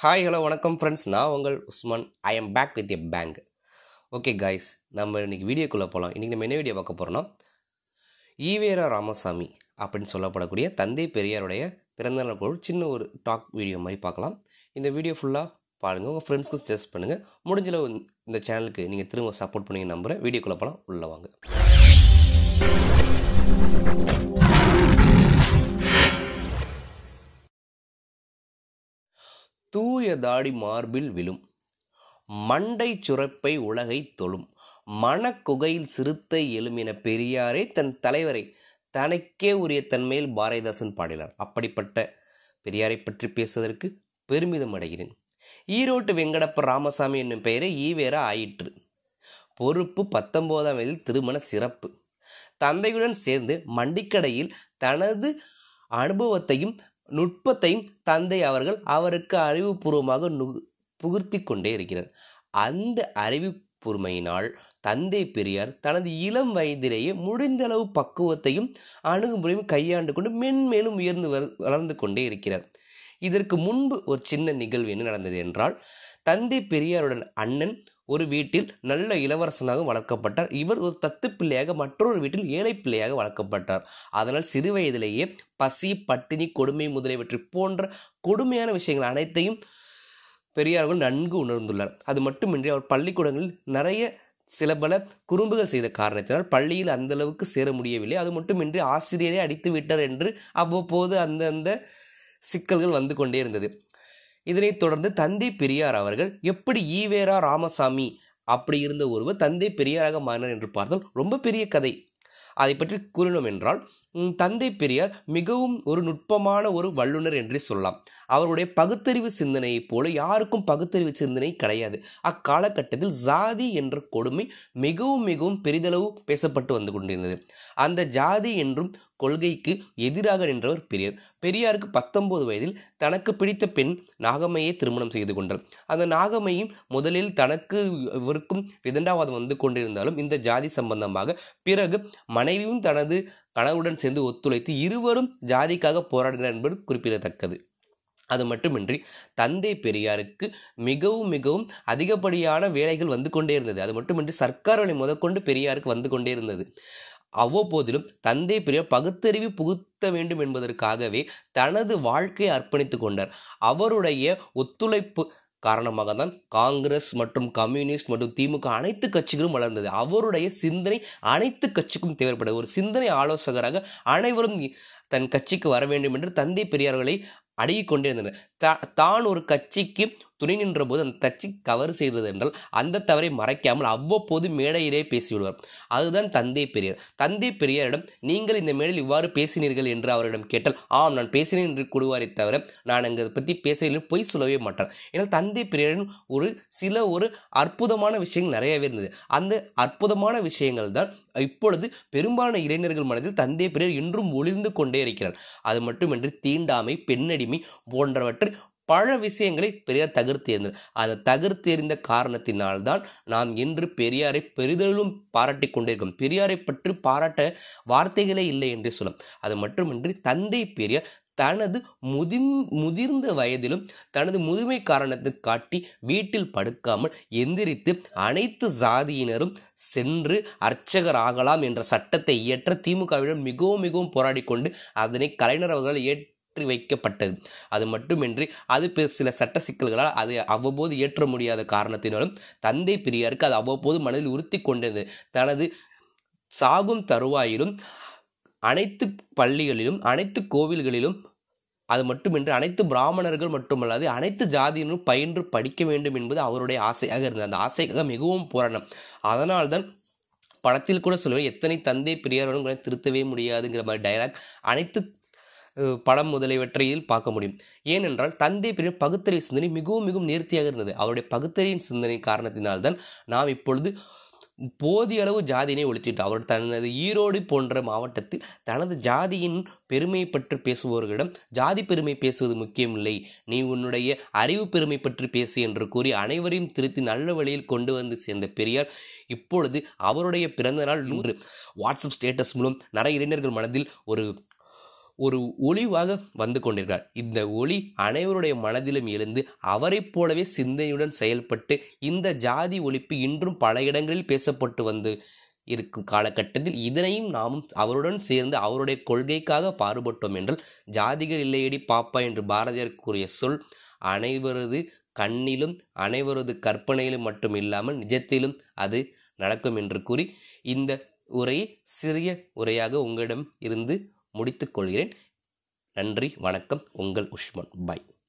hi hello வணக்கம் friends நான் உங்கள் Usman I am back with a bang okay guys நம்ம இன்றைக்கி வீடியோக்குள்ளே போகலாம் இன்றைக்கி நம்ம என்ன வீடியோ பார்க்க போகிறோம்னா ஈவேரா ராமசாமி அப்படின்னு சொல்லப்படக்கூடிய தந்தை பெரியாருடைய பிறந்தநாள் பொருள் சின்ன ஒரு டாக் வீடியோ மாதிரி பார்க்கலாம் இந்த வீடியோ ஃபுல்லாக பாருங்கள் உங்கள் ஃப்ரெண்ட்ஸ்க்கு சஜஸ்ட் பண்ணுங்கள் முடிஞ்சல இந்த சேனலுக்கு நீங்கள் திரும்ப சப்போர்ட் பண்ணி நம்புகிறேன் வீடியோக்குள்ளே போகலாம் உள்ளே வாங்க தூய தாடி மார்பில் விழும் மண்டை சுரப்பை உலகை தொழும் மனக்குகையில் சிறுத்தை எழுமின பெரியாரே தன் தலைவரை தனக்கே உரிய தன்மையில் பாரதிதாசன் பாடினார் அப்படிப்பட்ட பெரியாரை பற்றி பேசுவதற்கு பெருமிதம் அடைகிறேன் ஈரோட்டு வெங்கடப்ப ராமசாமி என்னும் பெயரை ஈவேரா ஆயிற்று பொறுப்பு பத்தொன்பதாம் வயதில் திருமண சிறப்பு தந்தையுடன் சேர்ந்து மண்டிக்கடையில் தனது அனுபவத்தையும் நுட்பத்தையும் தந்தை அவர்கள் அவருக்கு அறிவுபூர்வமாக நு புகர்த்தி கொண்டே இருக்கிறார் அந்த அறிவு பொறுமையினால் தந்தை பெரியார் தனது இளம் வயதிலேயே முடிந்தளவு பக்குவத்தையும் அணுகுமுறையும் கையாண்டு கொண்டு மென்மேலும் உயர்ந்து வளர்ந்து கொண்டே இருக்கிறார் இதற்கு முன்பு ஒரு சின்ன நிகழ்வு என்ன நடந்தது என்றால் தந்தை பெரியாருடன் அண்ணன் ஒரு வீட்டில் நல்ல இளவரசனாக வளர்க்கப்பட்டார் இவர் ஒரு தத்து பிள்ளையாக மற்றொரு வீட்டில் ஏழை பிள்ளையாக வளர்க்கப்பட்டார் அதனால் சிறு வயதிலேயே பசி பட்டினி கொடுமை முதலியவற்றை போன்ற கொடுமையான விஷயங்கள் அனைத்தையும் பெரியார்கள் நன்கு உணர்ந்துள்ளார் அது மட்டுமின்றி அவர் பள்ளிக்கூடங்களில் நிறைய சில பல குறும்புகள் செய்த காரணத்தினால் பள்ளியில் அந்த அளவுக்கு சேர முடியவில்லை அது மட்டுமின்றி ஆசிரியரே அடித்து விட்டார் என்று அவ்வப்போது அந்தந்த சிக்கல்கள் வந்து கொண்டே இருந்தது இதனைத் தொடர்ந்து தந்தை பெரியார் அவர்கள் எப்படி ஈவேரா ராமசாமி அப்படி இருந்த ஒருவர் தந்தை பெரியாராக மாறினார் என்று பார்த்தால் ரொம்ப பெரிய கதை அதை பற்றி கூறினோம் என்றால் தந்தை பெரியார் மிகவும் ஒரு நுட்பமான ஒரு வல்லுனர் என்றே சொல்லலாம் அவருடைய பகுத்தறிவு சிந்தனையைப் போல யாருக்கும் பகுத்தறிவு சிந்தனை கிடையாது அக்காலகட்டத்தில் ஜாதி என்ற கொடுமை மிகவும் மிகவும் பெரிதளவு பேசப்பட்டு வந்து கொண்டிருந்தது அந்த ஜாதி என்றும் கொள்கைக்கு எதிராக நின்றவர் பெரியார் பெரியாருக்கு பத்தொன்பது வயதில் தனக்கு பிடித்த பெண் நாகம்மையை திருமணம் செய்து கொண்டார் அந்த நாகம்மையும் முதலில் தனக்கு இவருக்கும் விதண்டாவாதம் வந்து கொண்டிருந்தாலும் இந்த ஜாதி சம்பந்தமாக பிறகு மனைவியும் தனது கணவருடன் சேர்ந்து ஒத்துழைத்து இருவரும் ஜாதிக்காக போராடினர் என்பது குறிப்பிடத்தக்கது அது மட்டுமின்றி தந்தை பெரியாருக்கு மிகவும் மிகவும் அதிகப்படியான வேலைகள் வந்து கொண்டே இருந்தது அது மட்டுமின்றி சர்க்கார் வேலை முதற்கொண்டு பெரியாருக்கு வந்து கொண்டே இருந்தது அவ்வப்போதிலும் தந்தை பெரியார் பகுத்தறிவு புகுத்த வேண்டும் என்பதற்காகவே தனது வாழ்க்கையை அர்ப்பணித்து கொண்டார் அவருடைய ஒத்துழைப்பு காரணமாக தான் காங்கிரஸ் மற்றும் கம்யூனிஸ்ட் மற்றும் திமுக அனைத்து கட்சிகளும் வளர்ந்தது அவருடைய சிந்தனை அனைத்து கட்சிக்கும் தேவைப்பட்டது ஒரு சிந்தனை ஆலோசகராக அனைவரும் தன் கட்சிக்கு வர வேண்டும் என்று தந்தை பெரியார்களை அடங்கி கொண்டிருந்தனர் தான் ஒரு கட்சிக்கு துணி நின்ற போது அந்த தச்சு கவர் செய்தது என்றால் அந்த தவறை மறைக்காமல் அவ்வப்போது மேடையிலே பேசிவிடுவார் அதுதான் தந்தை பெரியார் தந்தை பெரியாரிடம் நீங்கள் இந்த மேடையில் இவ்வாறு பேசினீர்கள் என்று அவரிடம் கேட்டால் ஆம் நான் பேசினேன் என்று கூடுவாரை தவிர நான் அங்கே பற்றி பேசவில்லை பொய் சொல்லவே மாட்டார் ஏன்னால் தந்தை பெரியாரின் ஒரு சில ஒரு அற்புதமான விஷயங்கள் நிறையவே இருந்தது அந்த அற்புதமான விஷயங்கள் தான் இப்பொழுது பெரும்பாலான இளைஞர்கள் மனதில் தந்தை பெரியார் இன்றும் ஒளிர்ந்து கொண்டே இருக்கிறார் அது மட்டுமின்றி தீண்டாமை பெண்ணடிமை போன்றவற்றை பல விஷயங்களை பெரியார் தகர்த்து எறிந்தார் அதை தகர்த்து எறிந்த காரணத்தினால்தான் நாம் இன்று பெரியாரை பெரிதலும் பாராட்டி கொண்டிருக்கோம் பெரியாரை பற்றி பாராட்ட வார்த்தைகளே இல்லை என்று சொல்லும் அது மட்டுமின்றி தந்தை பெரியார் தனது முதி முதிர்ந்த வயதிலும் தனது முதுமை காரணத்தை காட்டி வீட்டில் படுக்காமல் எந்திரித்து அனைத்து சாதியினரும் சென்று அர்ச்சகர் ஆகலாம் என்ற சட்டத்தை இயற்ற திமுகவிடம் மிகவும் மிகவும் போராடி கொண்டு அதனை கலைஞர் அவர்களால் ஏற்ற மாற்றி வைக்கப்பட்டது அது மட்டுமின்றி அது சில சட்ட சிக்கல்களால் அது அவ்வப்போது ஏற்ற முடியாத காரணத்தினாலும் தந்தை பெரியாருக்கு அது அவ்வப்போது மனதில் உறுத்தி கொண்டது தனது சாகும் தருவாயிலும் அனைத்து பள்ளிகளிலும் அனைத்து கோவில்களிலும் அது மட்டுமின்றி அனைத்து பிராமணர்கள் மட்டுமல்லாது அனைத்து ஜாதியினரும் பயின்று படிக்க வேண்டும் என்பது அவருடைய ஆசையாக இருந்தது அந்த ஆசைக்காக மிகவும் போராடினோம் அதனால்தான் படத்தில் கூட சொல்லுவேன் எத்தனை தந்தை பெரியாரோடும் கூட திருத்தவே முடியாதுங்கிற மாதிரி டைலாக் அனைத்து படம் முதலியவற்றையில் பார்க்க முடியும் ஏனென்றால் தந்தை பெரிய பகுத்தறிவு சிந்தனை மிகவும் மிகவும் நேர்த்தியாக இருந்தது அவருடைய பகுத்தறிவின் சிந்தனை காரணத்தினால்தான் நாம் இப்பொழுது போதிய அளவு ஜாதியினை ஒழித்துட்டார் அவர் தனது ஈரோடு போன்ற மாவட்டத்தில் தனது ஜாதியின் பெருமையை பற்றி பேசுபவர்களிடம் ஜாதி பெருமை பேசுவது முக்கியமில்லை நீ உன்னுடைய அறிவு பெருமை பற்றி பேசு என்று கூறி அனைவரையும் திருத்தி நல்ல வழியில் கொண்டு வந்து சேர்ந்த பெரியார் இப்பொழுது அவருடைய பிறந்த நாள் நூறு வாட்ஸ்அப் ஸ்டேட்டஸ் மூலம் நிறைய இளைஞர்கள் மனதில் ஒரு ஒரு ஒளிவாக வந்து கொண்டிருக்கிறார் இந்த ஒளி அனைவருடைய மனதிலும் எழுந்து அவரைப் போலவே சிந்தனையுடன் செயல்பட்டு இந்த ஜாதி ஒழிப்பு இன்றும் பல இடங்களில் பேசப்பட்டு வந்து இருக்கும் காலகட்டத்தில் இதனையும் நாமும் அவருடன் சேர்ந்து அவருடைய கொள்கைக்காக பாடுபட்டோம் என்றால் ஜாதிகள் இல்லையடி பாப்பா என்று பாரதியார் கூறிய சொல் அனைவரது கண்ணிலும் அனைவரது கற்பனையிலும் மட்டும் இல்லாமல் நிஜத்திலும் அது நடக்கும் என்று கூறி இந்த உரையை சிறிய உரையாக உங்களிடம் இருந்து முடித்துக்கொள்கிறேன் நன்றி வணக்கம் உங்கள் உஷ்மன் பாய்